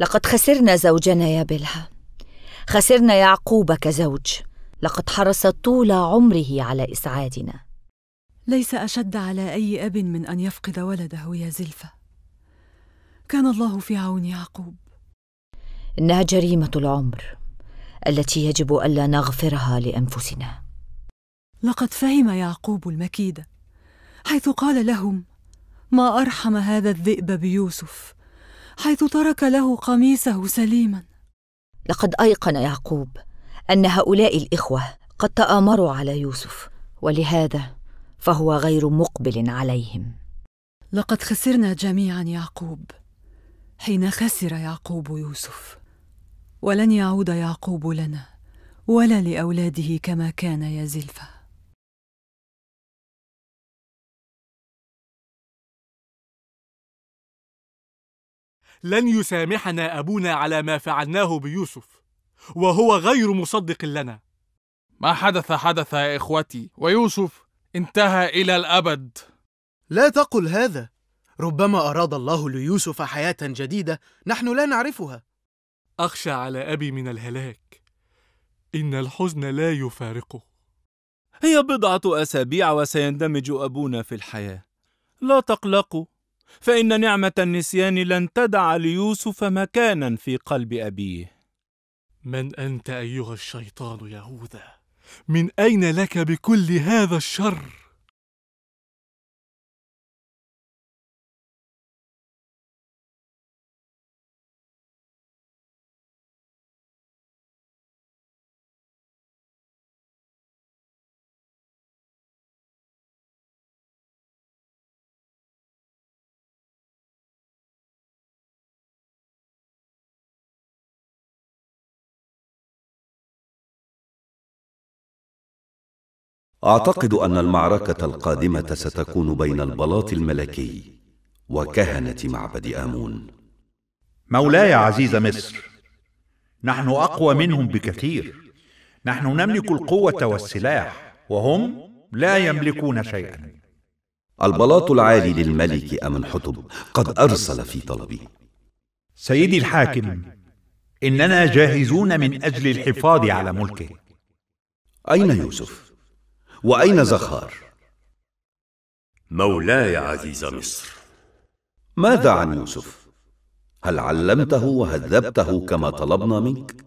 لقد خسرنا زوجنا يا بلها خسرنا يعقوب كزوج لقد حرص طول عمره على اسعادنا ليس اشد على اي اب من ان يفقد ولده يا زلفه كان الله في عون يعقوب انها جريمه العمر التي يجب الا نغفرها لانفسنا لقد فهم يعقوب المكيده حيث قال لهم ما ارحم هذا الذئب بيوسف حيث ترك له قميصه سليما لقد ايقن يعقوب ان هؤلاء الاخوه قد تامروا على يوسف ولهذا فهو غير مقبل عليهم لقد خسرنا جميعا يعقوب حين خسر يعقوب يوسف ولن يعود يعقوب لنا ولا لاولاده كما كان يا زلفه لن يسامحنا أبونا على ما فعلناه بيوسف وهو غير مصدق لنا ما حدث حدث يا إخوتي ويوسف انتهى إلى الأبد لا تقل هذا ربما أراد الله ليوسف حياة جديدة نحن لا نعرفها أخشى على أبي من الهلاك إن الحزن لا يفارقه هي بضعة أسابيع وسيندمج أبونا في الحياة لا تقلقوا فان نعمه النسيان لن تدع ليوسف مكانا في قلب ابيه من انت ايها الشيطان يهوذا من اين لك بكل هذا الشر أعتقد أن المعركة القادمة ستكون بين البلاط الملكي وكهنة معبد آمون مولاي عزيز مصر نحن أقوى منهم بكثير نحن نملك القوة والسلاح وهم لا يملكون شيئا البلاط العالي للملك حطب قد أرسل في طلبي سيدي الحاكم إننا جاهزون من أجل الحفاظ على ملكه أين يوسف؟ وأين زخار؟ مولاي عزيز مصر ماذا عن يوسف؟ هل علمته وهذبته كما طلبنا منك؟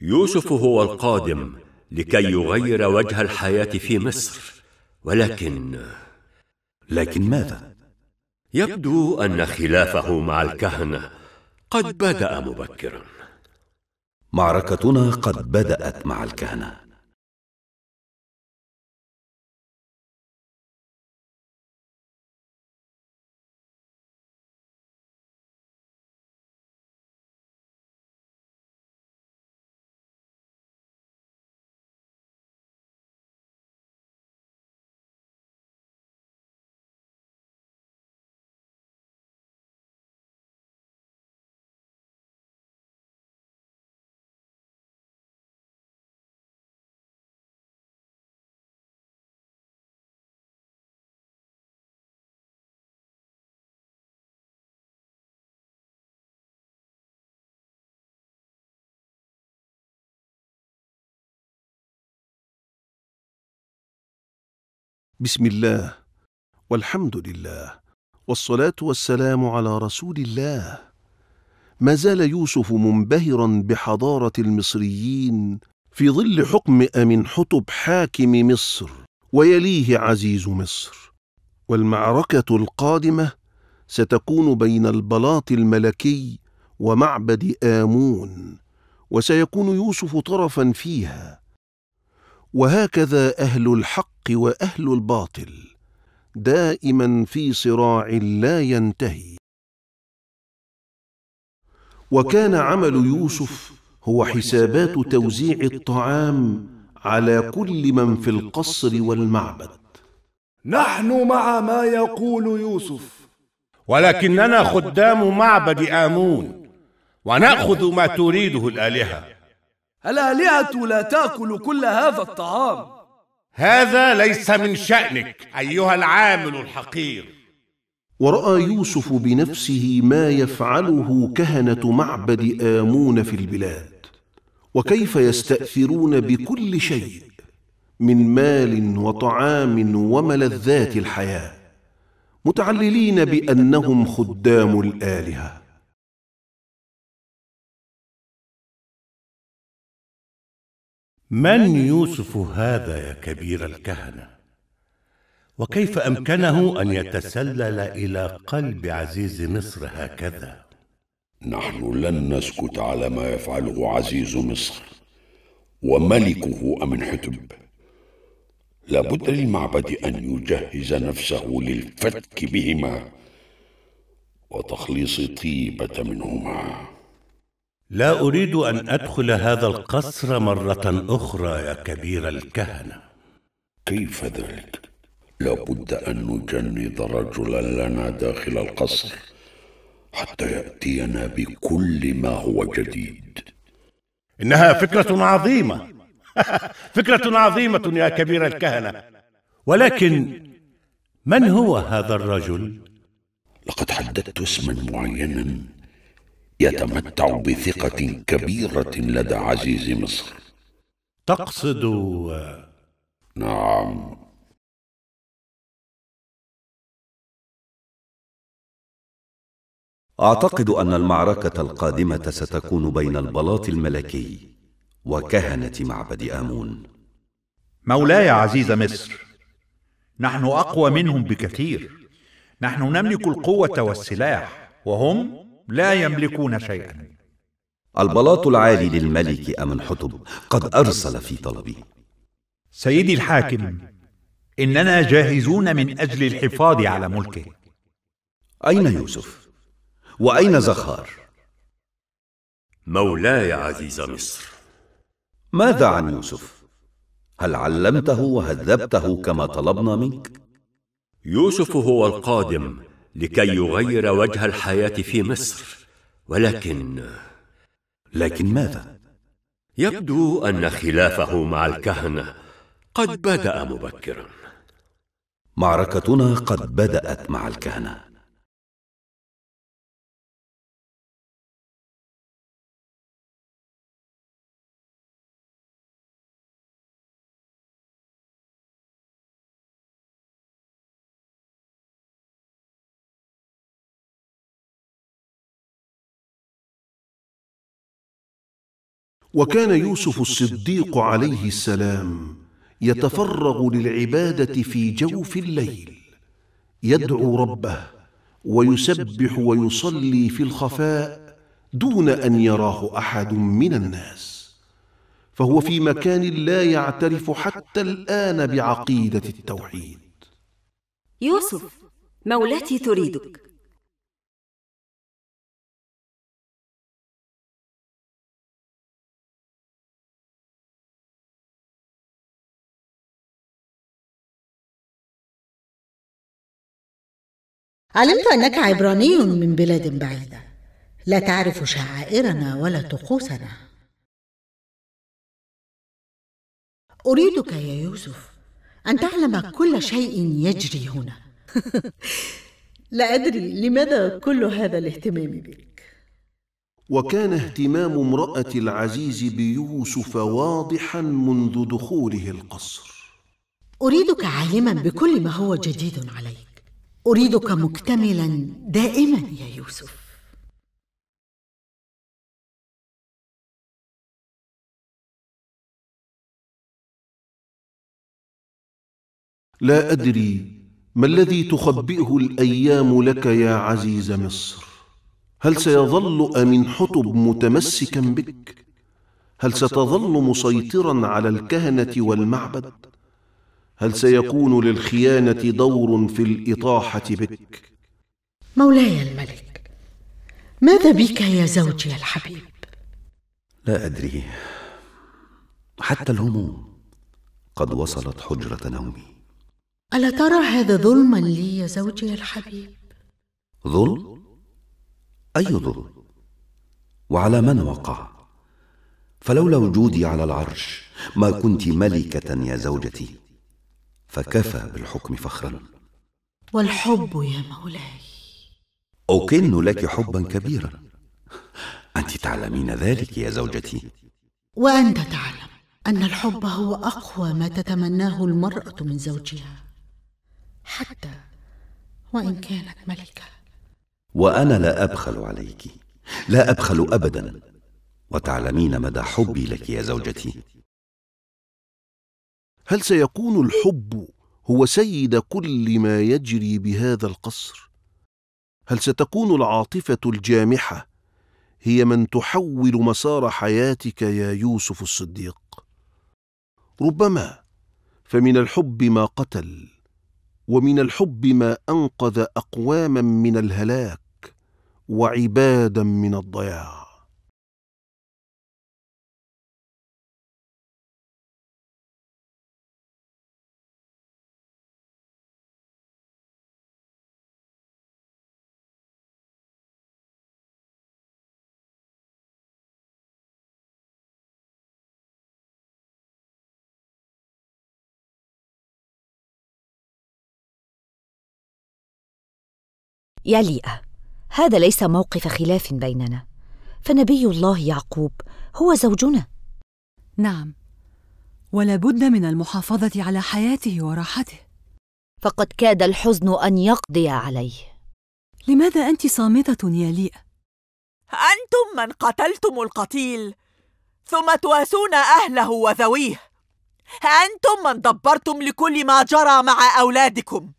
يوسف هو القادم لكي يغير وجه الحياة في مصر ولكن لكن ماذا؟ يبدو أن خلافه مع الكهنة قد بدأ مبكرا معركتنا قد بدأت مع الكهنة بسم الله والحمد لله والصلاة والسلام على رسول الله ما زال يوسف منبهرا بحضارة المصريين في ظل حكم أمن حطب حاكم مصر ويليه عزيز مصر والمعركة القادمة ستكون بين البلاط الملكي ومعبد آمون وسيكون يوسف طرفا فيها وهكذا اهل الحق واهل الباطل دائما في صراع لا ينتهي وكان عمل يوسف هو حسابات توزيع الطعام على كل من في القصر والمعبد نحن مع ما يقول يوسف ولكننا خدام معبد امون وناخذ ما تريده الالهه الآلهة لا تأكل كل هذا الطعام هذا ليس من شأنك أيها العامل الحقير ورأى يوسف بنفسه ما يفعله كهنة معبد آمون في البلاد وكيف يستأثرون بكل شيء من مال وطعام وملذات الحياة متعللين بأنهم خدام الآلهة من يوسف هذا يا كبير الكهنه وكيف امكنه ان يتسلل الى قلب عزيز مصر هكذا نحن لن نسكت على ما يفعله عزيز مصر وملكه امنحتب لابد للمعبد ان يجهز نفسه للفتك بهما وتخليص طيبه منهما لا أريد أن أدخل هذا القصر مرة أخرى يا كبير الكهنة كيف ذلك؟ لابد أن نجند رجلا لنا داخل القصر حتى يأتينا بكل ما هو جديد إنها فكرة عظيمة فكرة عظيمة يا كبير الكهنة ولكن من هو هذا الرجل؟ لقد حددت اسما معينا يتمتع بثقة كبيرة لدى عزيز مصر تقصد نعم أعتقد أن المعركة القادمة ستكون بين البلاط الملكي وكهنة معبد آمون مولاي عزيز مصر نحن أقوى منهم بكثير نحن نملك القوة والسلاح وهم لا يملكون شيئا البلاط العالي للملك أمن حتب قد أرسل في طلبي سيدي الحاكم إننا جاهزون من أجل الحفاظ على ملكه أين يوسف؟ وأين زخار؟ مولاي عزيز مصر ماذا عن يوسف؟ هل علمته وهذبته كما طلبنا منك؟ يوسف هو القادم لكي يغير وجه الحياة في مصر ولكن لكن ماذا؟ يبدو أن خلافه مع الكهنة قد بدأ مبكرا معركتنا قد بدأت مع الكهنة وكان يوسف الصديق عليه السلام يتفرغ للعباده في جوف الليل يدعو ربه ويسبح ويصلي في الخفاء دون ان يراه احد من الناس فهو في مكان لا يعترف حتى الان بعقيده التوحيد يوسف مولاتي تريدك علمت أنك عبراني من بلاد بعيدة لا تعرف شعائرنا ولا طقوسنا أريدك يا يوسف أن تعلم كل شيء يجري هنا لا أدري لماذا كل هذا الاهتمام بك وكان اهتمام امرأة العزيز بيوسف واضحا منذ دخوله القصر أريدك عالما بكل ما هو جديد عليك أريدك مكتملا دائما يا يوسف لا أدري ما الذي تخبئه الأيام لك يا عزيز مصر هل سيظل أمين حطب متمسكا بك؟ هل ستظل مسيطرا على الكهنة والمعبد؟ هل سيكون للخيانة دور في الإطاحة بك؟ مولاي الملك ماذا بك يا زوجي الحبيب؟ لا أدري حتى الهموم قد وصلت حجرة نومي ألا ترى هذا ظلما لي يا زوجي الحبيب؟ ظلم؟ أي ظلم؟ وعلى من وقع؟ فلولا وجودي على العرش ما كنت ملكة يا زوجتي فكفى بالحكم فخرا والحب يا مولاي أكن لك حبا كبيرا أنت تعلمين ذلك يا زوجتي وأنت تعلم أن الحب هو أقوى ما تتمناه المرأة من زوجها حتى وإن كانت ملكة وأنا لا أبخل عليك لا أبخل أبدا وتعلمين مدى حبي لك يا زوجتي هل سيكون الحب هو سيد كل ما يجري بهذا القصر هل ستكون العاطفه الجامحه هي من تحول مسار حياتك يا يوسف الصديق ربما فمن الحب ما قتل ومن الحب ما انقذ اقواما من الهلاك وعبادا من الضياع يا ليئة هذا ليس موقف خلاف بيننا فنبي الله يعقوب هو زوجنا نعم ولا بد من المحافظة على حياته وراحته فقد كاد الحزن أن يقضي عليه لماذا أنت صامتة يا ليئة؟ أنتم من قتلتم القتيل ثم تواسون أهله وذويه أنتم من دبرتم لكل ما جرى مع أولادكم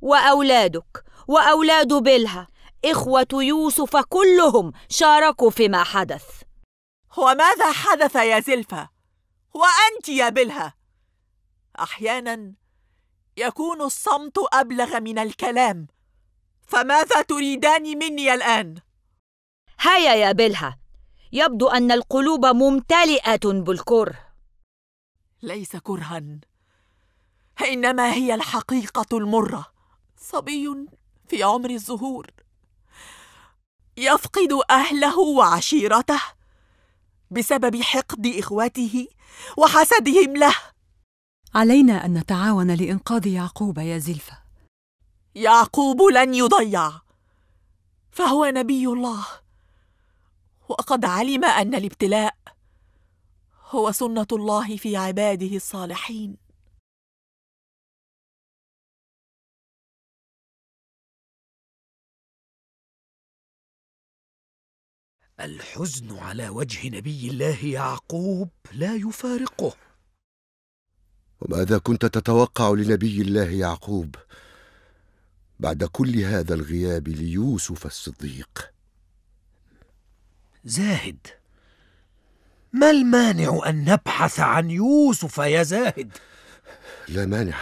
وأولادك وأولاد بلها إخوة يوسف كلهم شاركوا فيما حدث وماذا حدث يا زلفة؟ وأنت يا بلها أحيانا يكون الصمت أبلغ من الكلام فماذا تريدان مني الآن؟ هيا يا بلها يبدو أن القلوب ممتلئة بالكره ليس كرها إنما هي الحقيقة المرة صبي في عمر الزهور يفقد اهله وعشيرته بسبب حقد اخوته وحسدهم له علينا ان نتعاون لانقاذ يعقوب يا زلفه يعقوب لن يضيع فهو نبي الله وقد علم ان الابتلاء هو سنه الله في عباده الصالحين الحزن على وجه نبي الله يعقوب لا يفارقه وماذا كنت تتوقع لنبي الله يعقوب بعد كل هذا الغياب ليوسف الصديق زاهد ما المانع ان نبحث عن يوسف يا زاهد لا مانع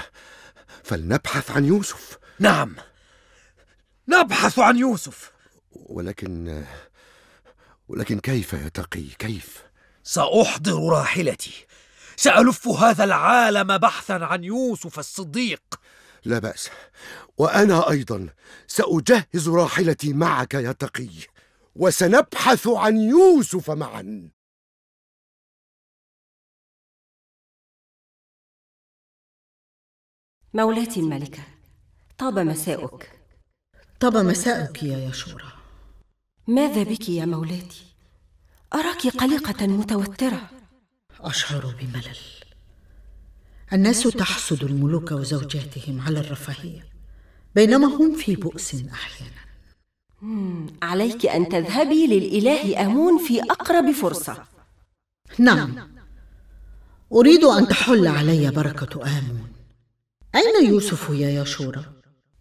فلنبحث عن يوسف نعم نبحث عن يوسف ولكن ولكن كيف يا تقي كيف ساحضر راحلتي سالف هذا العالم بحثا عن يوسف الصديق لا باس وانا ايضا ساجهز راحلتي معك يا تقي وسنبحث عن يوسف معا مولاتي الملكه طاب مساؤك طاب مساؤك يا يشورى ماذا بك يا مولاتي اراك قلقه متوتره اشعر بملل الناس تحسد الملوك وزوجاتهم على الرفاهيه بينما هم في بؤس احيانا عليك ان تذهبي للاله امون في اقرب فرصه نعم اريد ان تحل علي بركه امون اين يوسف يا يشورى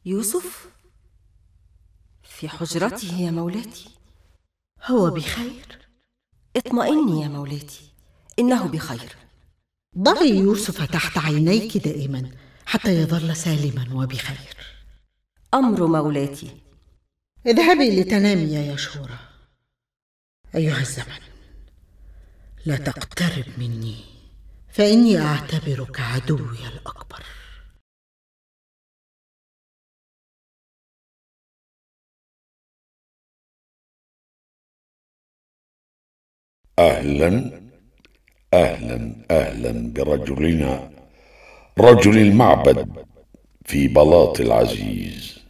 يوسف في حجرته يا مولاتي هو بخير اطمئني يا مولاتي إنه بخير ضعي يوسف تحت عينيك دائما حتى يظل سالما وبخير أمر مولاتي اذهبي لتنامي يا شورى أيها الزمن لا تقترب مني فإني أعتبرك عدوي الأكبر أهلا أهلا أهلا برجلنا رجل المعبد في بلاط العزيز